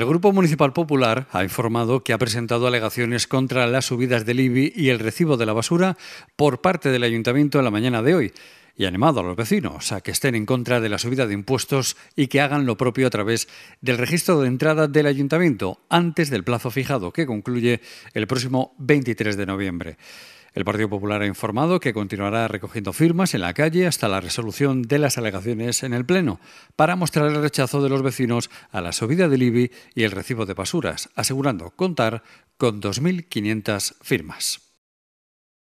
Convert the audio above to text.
El Grupo Municipal Popular ha informado que ha presentado alegaciones contra las subidas del IBI y el recibo de la basura por parte del Ayuntamiento en la mañana de hoy y ha animado a los vecinos a que estén en contra de la subida de impuestos y que hagan lo propio a través del registro de entrada del ayuntamiento antes del plazo fijado que concluye el próximo 23 de noviembre. El Partido Popular ha informado que continuará recogiendo firmas en la calle hasta la resolución de las alegaciones en el Pleno para mostrar el rechazo de los vecinos a la subida del IBI y el recibo de basuras, asegurando contar con 2.500 firmas.